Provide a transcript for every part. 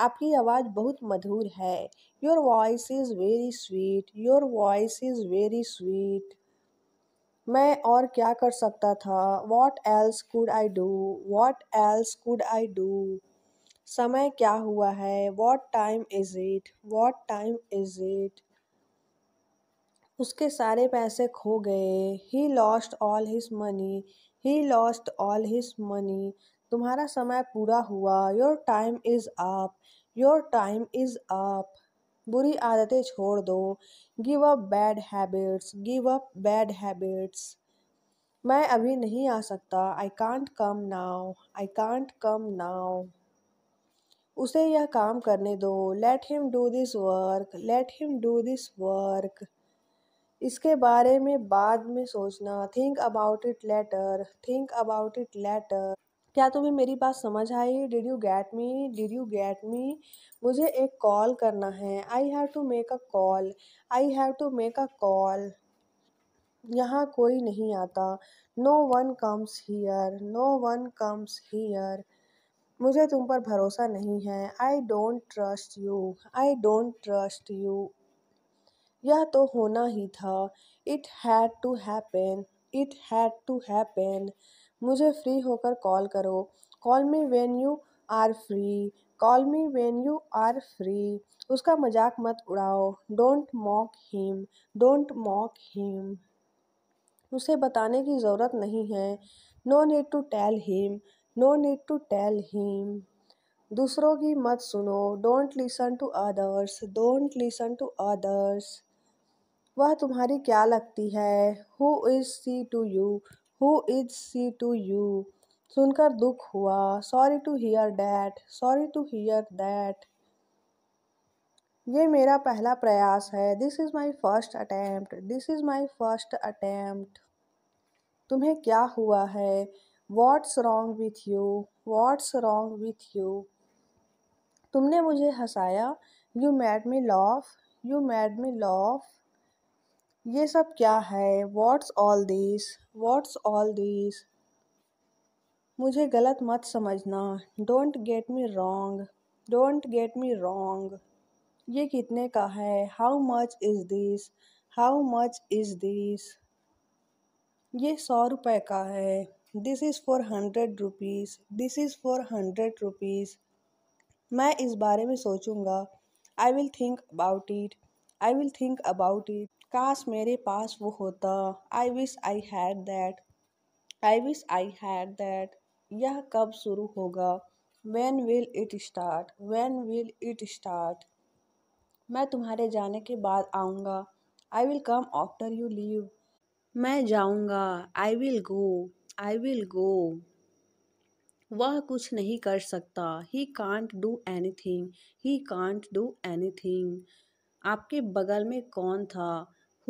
आपकी आवाज़ बहुत मधुर है your voice is very sweet your voice is very sweet मैं और क्या कर सकता था what else could I do what else could I do समय क्या हुआ है what time is it what time is it उसके सारे पैसे खो गए he lost all his money he lost all his money तुम्हारा समय पूरा हुआ your time is up your time is up बुरी आदतें छोड़ दो give up bad habits give up bad habits मैं अभी नहीं आ सकता I can't come now I can't come नाव उसे यह काम करने दो let him do this work let him do this work इसके बारे में बाद में सोचना think about it later think about it later क्या तुम्हें मेरी बात समझ आई did you get me did you get me मुझे एक कॉल करना है I have to make a call I have to make a call यहाँ कोई नहीं आता no one comes here no one comes hear मुझे तुम पर भरोसा नहीं है I don't trust you I don't trust you यह तो होना ही था it had to happen it had to happen मुझे फ्री होकर कॉल करो call me when you are free call me when you are free उसका मजाक मत उड़ाओ don't mock him don't mock him उसे बताने की ज़रूरत नहीं है no need to tell him no need to tell him दूसरों की मत सुनो don't listen to others don't listen to others वह तुम्हारी क्या लगती है who is she to you who is she to you सुनकर दुख हुआ sorry to hear that sorry to hear that ये मेरा पहला प्रयास है this is my first attempt this is my first attempt तुम्हें क्या हुआ है what's wrong with you what's wrong with you तुमने मुझे हंसाया you made me laugh you made me laugh ये सब क्या है what's all this what's all this मुझे गलत मत समझना don't get me wrong don't get me wrong ये कितने का है how much is this how much is this ये सौ रुपये का है this is four hundred rupees this is four hundred rupees मैं इस बारे में सोचूंगा I will think about it I will think about it काश मेरे पास वो होता I wish I had that I wish I had that यह कब शुरू होगा when will it start when will it start मैं तुम्हारे जाने के बाद आऊँगा I will come after you leave मैं जाऊँगा I will go I will go वह कुछ नहीं कर सकता he can't do anything he can't do anything आपके बगल में कौन था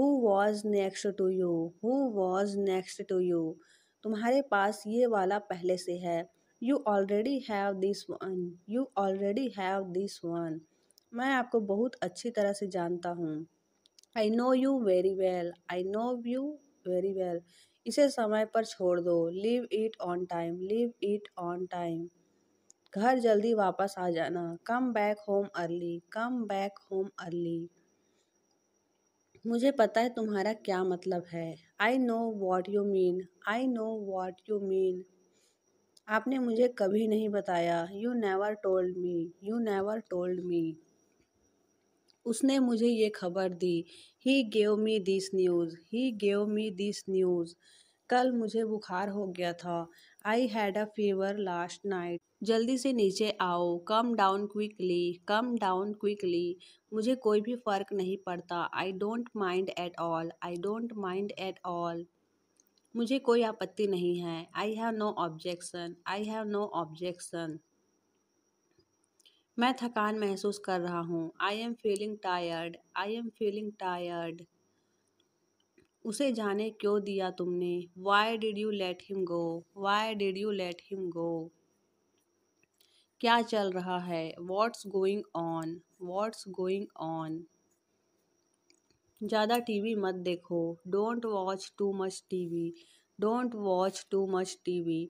who was next to you who was next to you तुम्हारे पास ये वाला पहले से है you already have this one you already have this one मैं आपको बहुत अच्छी तरह से जानता हूँ I know you very well I know you very well इसे समय पर छोड़ दो leave it on time leave it on time घर जल्दी वापस आ जाना come back home early come back home early मुझे पता है तुम्हारा क्या मतलब है I know what you mean I know what you mean आपने मुझे कभी नहीं बताया you never told me you never told me उसने मुझे ये खबर दी he gave me this news he gave me this news कल मुझे बुखार हो गया था I had a fever last night जल्दी से नीचे आओ come down quickly come down quickly मुझे कोई भी फ़र्क नहीं पड़ता I don't mind at all I don't mind at all मुझे कोई आपत्ति नहीं है I have no objection I have no objection मैं थकान महसूस कर रहा हूँ I am feeling tired I am feeling tired उसे जाने क्यों दिया तुमने why did you let him go why did you let him go क्या चल रहा है what's going on what's going on ज़्यादा टीवी मत देखो don't watch too much TV don't watch too much TV